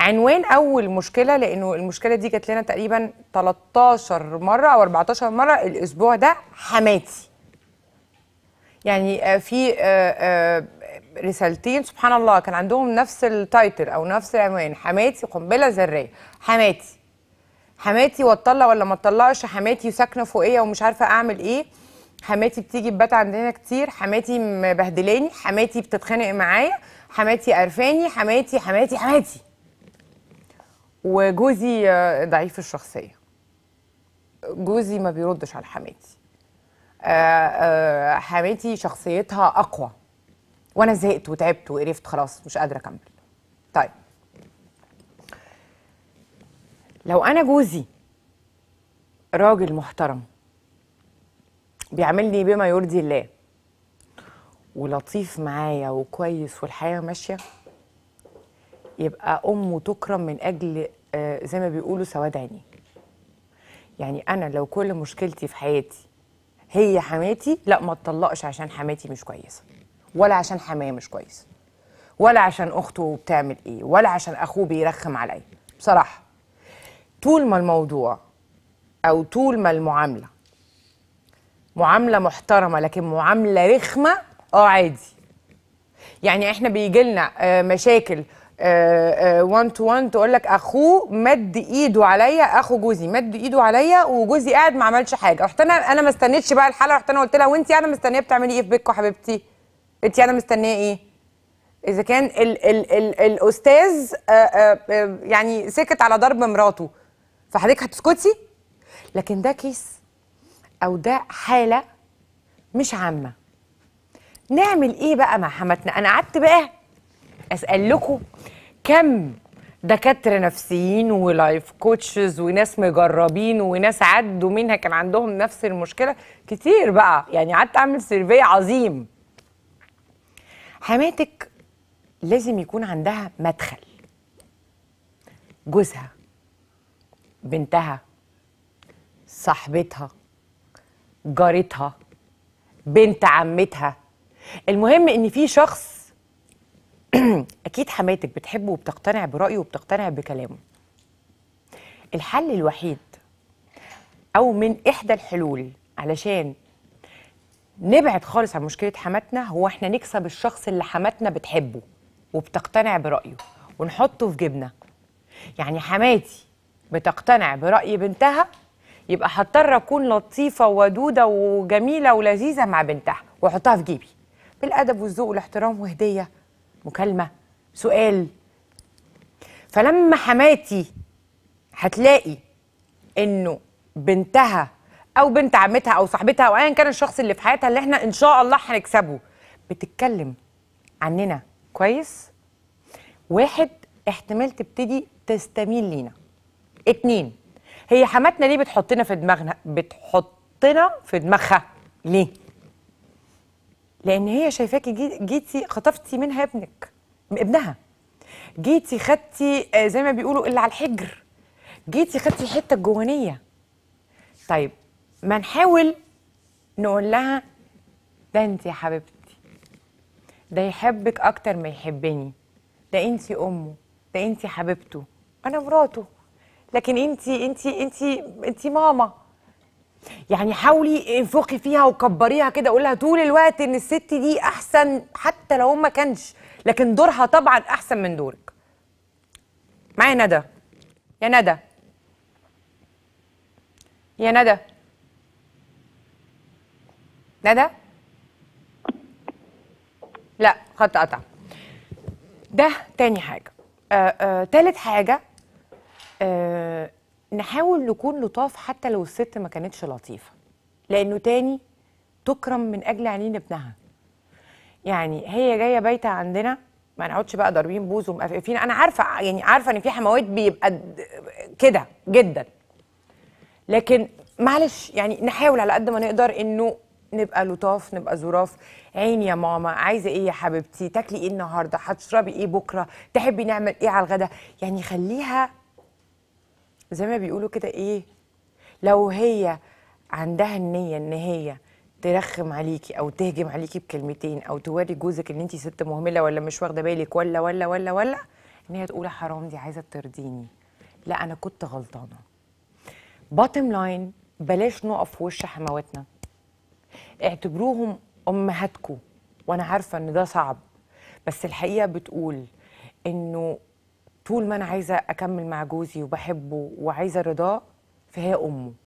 عنوان اول مشكله لانه المشكله دي جات لنا تقريبا 13 مره او 14 مره الاسبوع ده حماتي يعني آه، في آه، آه، رسالتين سبحان الله كان عندهم نفس التايتل او نفس العنوان حماتي قنبله ذريه حماتي حماتي واتطلع ولا ما اتطلعش حماتي ساكنه فوقيه ومش عارفه اعمل ايه حماتي بتيجي تبات عندنا كتير حماتي مبهدلاني حماتي بتتخانق معايا حماتي قرفاني حماتي حماتي حماتي وجوزي آه، ضعيف الشخصيه جوزي ما بيردش على حماتي آه، آه، حماتي شخصيتها اقوى وانا زهقت وتعبت وقرفت خلاص مش قادره اكمل طيب لو انا جوزي راجل محترم بيعاملني بما يرضي الله ولطيف معايا وكويس والحياه ماشيه يبقى امه تكرم من اجل آه، زي ما بيقولوا سواد عينيه يعني انا لو كل مشكلتي في حياتي هي حماتي لا ما اتطلقش عشان حماتي مش كويسه ولا عشان حماه مش كويس ولا عشان اخته بتعمل ايه ولا عشان اخوه بيرخم عليا بصراحه طول ما الموضوع او طول ما المعامله معامله محترمه لكن معامله رخمه اه عادي يعني احنا بيجي لنا آه، مشاكل وان تو وان تقول لك اخوه مد ايده عليا اخو جوزي مد ايده عليا وجوزي قاعد ما عملش حاجه رحت انا انا ما استنيتش بقى الحاله رحت انا قلت لها وانت قاعده مستنيه بتعملي ايه في بيتكم حبيبتي انت قاعده مستنيه ايه اذا كان ال ال ال الاستاذ آآ آه، آآ آه، آه، يعني سكت على ضرب مراته فحضرتك هتسكتي لكن ده كيس او ده حاله مش عامه نعمل ايه بقى مع حماتنا انا قعدت بقى اسال لكم كم دكاتره نفسيين ولايف كوتشز وناس مجربين وناس عدوا منها كان عندهم نفس المشكله كتير بقى يعني قعدت اعمل سيرفي عظيم حماتك لازم يكون عندها مدخل جوزها بنتها صاحبتها جارتها بنت عمتها المهم ان في شخص اكيد حماتك بتحبه وبتقتنع برايه وبتقتنع بكلامه الحل الوحيد او من احدى الحلول علشان نبعد خالص عن مشكله حماتنا هو احنا نكسب الشخص اللي حماتنا بتحبه وبتقتنع برايه ونحطه في جيبنا يعني حماتي بتقتنع براي بنتها يبقى هضطر اكون لطيفه ودوده وجميله ولذيذه مع بنتها واحطها في جيبي بالادب والذوق والاحترام وهديه مكالمه سؤال فلما حماتي هتلاقي انه بنتها او بنت عمتها او صاحبتها او ايا كان الشخص اللي في حياتها اللي احنا ان شاء الله هنكسبه بتتكلم عننا كويس واحد احتمال تبتدي تستميل لينا اتنين هي حماتنا ليه بتحطنا في دماغنا بتحطنا في دماغها ليه لان هي شايفاكي جيتي خطفتي منها ابنك ابنها جيتي خدتي آه، زي ما بيقولوا اللي على الحجر جيتي خدتي الحته الجوانيه طيب ما نحاول نقول لها ده انت يا حبيبتي ده يحبك اكتر ما يحبني ده انت امه ده انت حبيبته انا مراته لكن انت انت انت انت ماما يعني حاولي انفقي فيها وكبريها كده قولها طول الوقت ان الست دي احسن حتى لو ما كانش لكن دورها طبعا احسن من دورك معايا ندى يا ندى يا ندى ندى لا خط قطع ده تاني حاجه آآ آه، آآ آه، تالت حاجه نحاول نكون لطاف حتى لو الست ما كانتش لطيفه لانه تاني تكرم من اجل عينين ابنها يعني هي جايه بايته عندنا ما نقعدش بقى ضاربين بوز ومقفقفين انا عارفه يعني عارفه ان في حموات بيبقى كده جدا لكن معلش يعني نحاول على قد ما نقدر انه نبقى لطاف نبقى ظراف عيني يا ماما عايزه ايه يا حبيبتي تاكلي ايه النهارده هتشربي ايه بكره تحبي نعمل ايه على الغدا يعني خليها زي ما بيقولوا كده ايه لو هي عندها النيه ان هي ترخم عليكي او تهجم عليكي بكلمتين او توري جوزك ان انت ست مهمله ولا مش واخده بالك ولا ولا ولا ولا ان هي تقول حرام دي عايزه ترضيني لا انا كنت غلطانه باتم لاين بلاش نقف في وش حمواتنا اعتبروهم امهاتكم وانا عارفه ان ده صعب بس الحقيقه بتقول انه طول ما انا عايزه اكمل مع جوزي وبحبه وعايزه رضاه فهي امه